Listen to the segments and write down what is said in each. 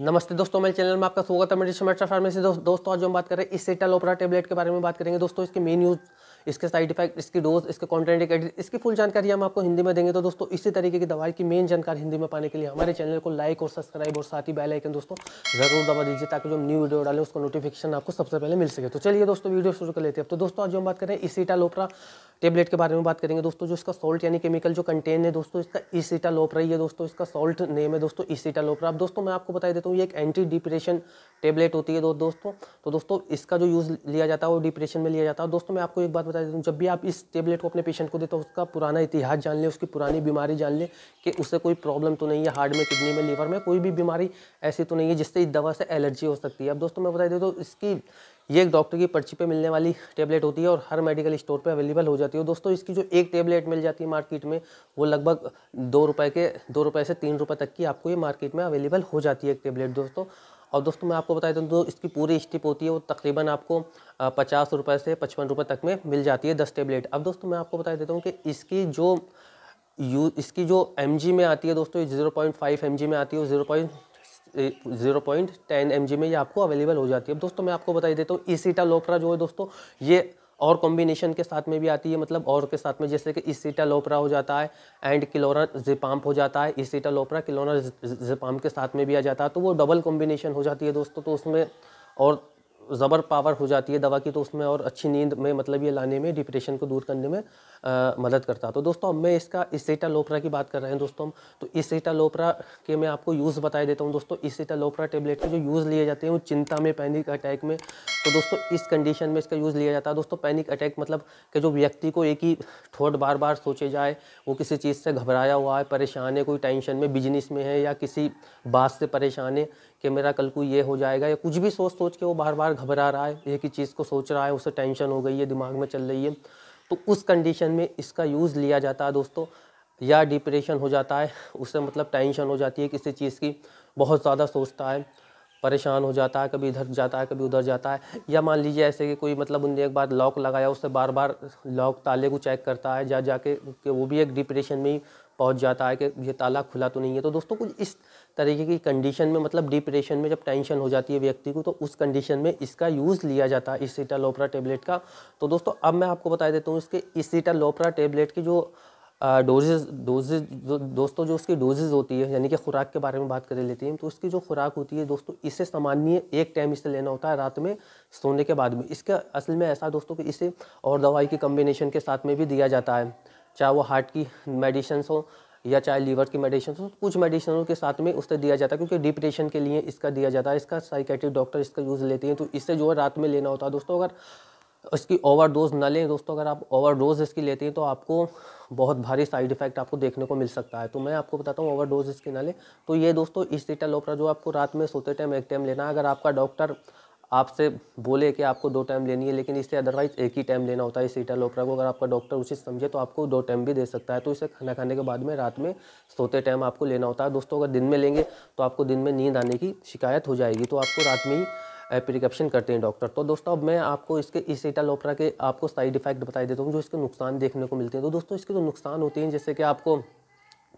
नमस्ते दोस्तों मेरे चैनल में आपका स्वागत है मेरी मेट्रा फार्मेसी दोस्त दोस्तों आज हम बात कर रहे हैं इसेटल ओपरा टेबलेट के बारे में बात करेंगे दोस्तों इसके मेन यूज इसके साइड इफेक्ट इसकी डोज इसके एडिट इसकी फुल जानकारी हम आपको हिंदी में देंगे तो दोस्तों इसी तरीके की दवाई की मेन जानकारी हिंदी में पाने के लिए हमारे चैनल को लाइक और सब्सक्राइब और साथ ही बेलाइकन दोस्तों जरूर दबा दीजिए ताकि जो हम न्यू वीडियो डालें उसका नोटिफिकेशन आपको सबसे पहले मिल सके तो चलिए दोस्तों वीडियो शुरू कर लेते हैं तो दोस्तों आज हम बात करें इसीटा लोपरा टेबलेट के बारे में बात करेंगे दोस्तों जो इसका सॉल्ट यानी केमिकल जो कंटेन है दोस्तों इसका इसीटा लोपरा ही है दोस्तों इसका सॉल्ट नेम है दोस्तों इसीटा लोपरा अब दोस्तों मैं आपको बताई देता तो ये एक एंटी डिप्रेशन टेबलेट होती है दो, दोस्तों तो दोस्तों इसका जो यूज़ लिया जाता है वो डिप्रेशन में लिया जाता है दोस्तों मैं आपको एक बात बता देता हूँ जब भी आप इस टेबलेट को अपने पेशेंट को देते हो उसका पुराना इतिहास जान लें उसकी पुरानी बीमारी जान लें कि उसे कोई प्रॉब्लम तो नहीं है हार्ट में किडनी में लीवर में कोई भी बीमारी ऐसी तो नहीं है जिससे इस दवा से एलर्जी हो सकती है अब दोस्तों मैं बता देता हूँ तो इसकी ये एक डॉक्टर की पर्ची पे मिलने वाली टेबलेट होती है और हर मेडिकल स्टोर पे अवेलेबल हो जाती है दोस्तों इसकी जो एक टेबलेट मिल जाती है मार्केट में वो लगभग दो रुपए के दो रुपए से तीन रुपए तक की आपको ये मार्केट में अवेलेबल हो जाती है एक टेबलेट दोस्तों और दोस्तों मैं आपको बता दूँ तो इसकी पूरी स्टिप होती है वो तकरीबन आपको पचास रुपये से पचपन रुपये तक में मिल जाती है दस टेबलेट अब दोस्तों मैं आपको बता देता हूँ कि इसकी जो यू इसकी जो एम में आती है दोस्तों ज़ीरो पॉइंट फाइव एम में आती है वो zero point zero point ten M में ये आपको अवेलेबल हो जाती है अब दोस्तों मैं आपको बताई देता हूँ ईसीटा e लोपरा जो है दोस्तों ये और कॉम्बिनेशन के साथ में भी आती है मतलब और के साथ में जैसे कि ईसीटा e लोपरा हो जाता है एंड किलोरा जिपाम्प हो जाता है ईसीटा लोपरा किलोरा जिपाम्प के साथ में भी आ जाता है तो वो डबल कॉम्बिनेशन हो जाती है दोस्तों तो उसमें और ज़बर पावर हो जाती है दवा की तो उसमें और अच्छी नींद में मतलब ये लाने में डिप्रेशन को दूर करने में आ, मदद करता है तो दोस्तों अब मैं इसका इसीटा लोपरा की बात कर रहे हैं दोस्तों हम तो इसीटा लोपरा के मैं आपको यूज़ बताए देता हूँ दोस्तों इसीटा लोपरा टेबलेट के जो यूज़ लिए जाते हैं वो चिंता में पैनिक अटैक में तो दोस्तों इस कंडीशन में इसका यूज़ लिया जाता है दोस्तों पैनिक अटैक मतलब कि जो व्यक्ति को एक ही ठोट बार बार सोचे जाए वो किसी चीज़ से घबराया हुआ है परेशान है कोई टेंशन में बिजनेस में है या किसी बात से परेशान है कि मेरा कल को ये हो जाएगा या कुछ भी सोच सोच के वो बार बार घबरा रहा है एक ही चीज़ को सोच रहा है उसे टेंशन हो गई है दिमाग में चल रही है तो उस कंडीशन में इसका यूज़ लिया जाता है दोस्तों या डिप्रेशन हो जाता है उससे मतलब टेंशन हो जाती है किसी चीज़ की बहुत ज़्यादा सोचता है परेशान हो जाता है कभी इधर जाता है कभी उधर जाता है या मान लीजिए ऐसे कि कोई मतलब उनने एक बार लॉक लगाया उससे बार बार लॉक ताले को चेक करता है जा जाके कि वो भी एक डिप्रेशन में ही पहुँच जाता है कि ये ताला खुला तो नहीं है तो दोस्तों कुछ इस तरीके की कंडीशन में मतलब डिप्रेशन में जब टेंशन हो जाती है व्यक्ति को तो उस कंडीशन में इसका यूज़ लिया जाता है इसीटा लोपरा टेबलेट का तो दोस्तों अब मैं आपको बता देता हूँ इसके इसीटा लोपरा टेबलेट की जो डोजेज डोजेज दोस्तों जो उसकी डोजेज होती है यानी कि खुराक के बारे में बात कर लेते हैं तो उसकी जो खुराक होती है दोस्तों इसे सामान्य एक टाइम इसे लेना होता है रात में सोने के बाद में इसका असल में ऐसा दोस्तों कि इसे और दवाई की कम्बिनेशन के साथ में भी दिया जाता है चाहे वो हार्ट की मेडिसन्स हो या चाहे लीवर की मेडिसिन हो तो कुछ मेडिसिनों के साथ में उससे दिया जाता है क्योंकि डिप्रेशन के लिए इसका दिया जाता है इसका साइकेट्रिक डॉक्टर इसका यूज़ लेते हैं तो इससे जो है रात में लेना होता है दोस्तों अगर इसकी ओवरडोज ना लें दोस्तों अगर आप ओवरडोज इसकी लेते हैं तो आपको बहुत भारी साइड इफेक्ट आपको देखने को मिल सकता है तो मैं आपको बताता हूँ ओवरडोज इसकी ना लें तो ये दोस्तों इस सीटालोपरा जो आपको रात में सोते टाइम एक टाइम लेना है अगर आपका डॉक्टर आपसे बोले कि आपको दो टाइम लेनी है लेकिन इससे अदरवाइज़ एक ही टाइम लेना होता है इस सीटालोपरा को अगर आपका डॉक्टर उचित समझे तो आपको दो टाइम भी दे सकता है तो इसे खाना खाने के बाद में रात में सोते टाइम आपको लेना होता है दोस्तों अगर दिन में लेंगे तो आपको दिन में नींद आने की शिकायत हो जाएगी तो आपको रात में ही प्रिकप्शन करते हैं डॉक्टर तो दोस्तों अब मैं आपको इसके इस लोपरा के आपको साइड इफेक्ट बताई देता हूँ जो इसके नुकसान देखने को मिलते हैं तो दोस्तों इसके जो तो नुकसान होते हैं जैसे कि आपको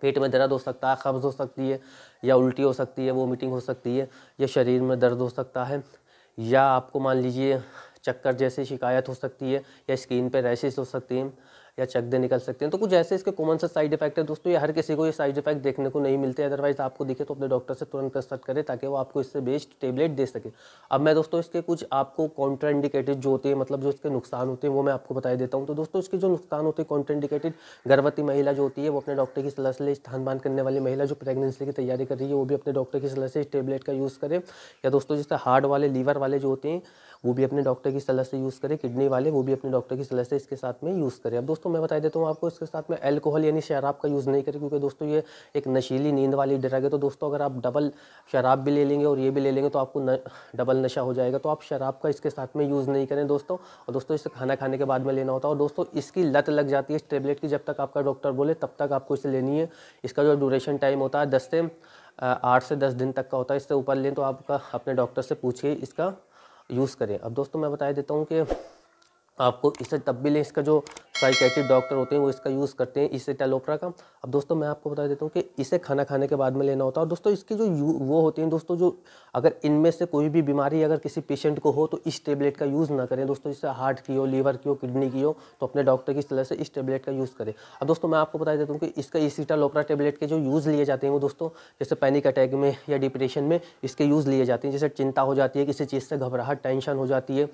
पेट में दर्द हो सकता है कब्ज़ हो सकती है या उल्टी हो सकती है वोमिटिंग हो सकती है या शरीर में दर्द हो सकता है या आपको मान लीजिए चक्कर जैसी शिकायत हो सकती है या स्किन पर रैशेज हो सकती हैं या चकदे निकल सकते हैं तो कुछ ऐसे इसके कॉमन से साइड इफेक्ट है दोस्तों ये हर किसी को ये साइड इफेक्ट देखने को नहीं मिलते अदरवाइज आपको दिखे तो अपने डॉक्टर से तुरंत कंसल्ट करें ताकि वो आपको इससे बेस्ट टेबलेट दे सके अब मैं दोस्तों इसके कुछ आपको कॉन्ट्राइंडिकेटेड जो होते हैं मतलब जो इसके नुकसान होते हैं वो मैं आपको बताई देता हूँ तो दोस्तों इसके जो नुकसान होते हैं कॉन्ट्राइंडिकेटेड गर्भवती महिला जो होती है वो अपने डॉक्टर की सलाह से स्तनपान करने वाली महिला जो प्रेगनेंसी की तैयारी कर रही है वो भी अपने डॉक्टर की सलाह से इस टेबलेट का यूज़ करें या दोस्तों जिससे हार्ट वाले लीवर वाले जो होते हैं वो भी अपने डॉक्टर की सलाह से यूज़ करें किडनी वाले वो भी अपने डॉक्टर की सलाह से इसके साथ में यूज़ करें अब दोस्तों दोस्तों मैं बता देता हूँ आपको इसके साथ में एल्कोहल यानी शराब का यूज़ नहीं करें क्योंकि दोस्तों ये एक नशीली नींद वाली ड्रग है तो दोस्तों अगर आप डबल शराब भी ले लेंगे और ये भी ले लेंगे तो आपको न, डबल नशा हो जाएगा तो आप शराब का इसके साथ में यूज़ नहीं करें दोस्तों और दोस्तों इसे खाना खाने के बाद में लेना होता है और दोस्तों इसकी लत लग जाती है इस टेबलेट की जब तक आपका डॉक्टर बोले तब तक आपको इसे लेनी है इसका जो ड्यूरेशन टाइम होता है दस से आठ से दस दिन तक का होता है इससे ऊपर लें तो आपका अपने डॉक्टर से पूछिए इसका यूज़ करें अब दोस्तों मैं बता देता हूँ कि आपको इससे तब भी लें इसका जो साइकेट्रिक डॉक्टर होते हैं वो इसका यूज़ करते हैं इसे टेलोप्रा का अब दोस्तों मैं आपको बता देता हूँ कि इसे खाना खाने के बाद में लेना होता है और दोस्तों इसके जो यू वो होते हैं दोस्तों जो अगर इनमें से कोई भी बीमारी अगर किसी पेशेंट को हो तो इस टेबलेट का यूज़ ना करें दोस्तों इससे हार्ट की हो लीवर की हो किडनी की हो तो अपने डॉक्टर की सलाह से इस टेबलेट का यूज़ करें अब दोस्तों मैं आपको बता देता हूँ कि इसका इसीटालोपरा टेबलेट के जो यूज़ लिए जाते हैं वो दोस्तों जैसे पैनिक अटैक में या डिप्रेशन में इसके यूज़ लिए जाते हैं जैसे चिंता हो जाती है किसी चीज़ से घबराहट टेंशन हो जाती है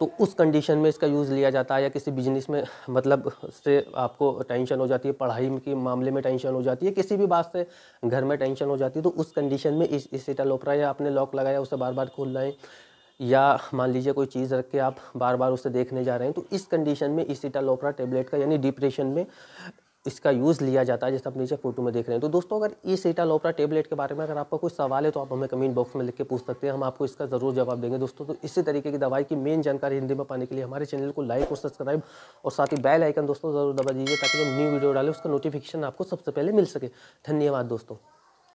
तो उस कंडीशन में इसका यूज़ लिया जाता है या किसी बिजनेस में मतलब से आपको टेंशन हो जाती है पढ़ाई के मामले में टेंशन हो जाती है किसी भी बात से घर में टेंशन हो जाती है तो उस कंडीशन में इस लोपरा या आपने लॉक लगाया उसे बार बार खोल लाएँ या मान लीजिए कोई चीज़ रख के आप बार बार उसे देखने जा रहे हैं तो इस कंडीशन में लोपरा टेबलेट का यानी डिप्रेशन में इसका यूज़ लिया जाता है जैसे आप नीचे फोटो में देख रहे हैं तो दोस्तों अगर ई सीटा लोपरा टेबलेट के बारे में अगर आपका कोई सवाल है तो आप हमें कमेंट बॉक्स में लिख के पूछ सकते हैं हम आपको इसका ज़रूर जवाब देंगे दोस्तों तो इसी तरीके की दवाई की मेन जानकारी हिंदी में पाने के लिए हमारे चैनल को लाइक और सब्सक्राइब और साथ ही बेल आइकन दोस्तों ज़रूर दबा दीजिए ताकि जो न्यू वीडियो डाले उसका नोटिफिकेशन आपको सबसे पहले मिल सके धन्यवाद दोस्तों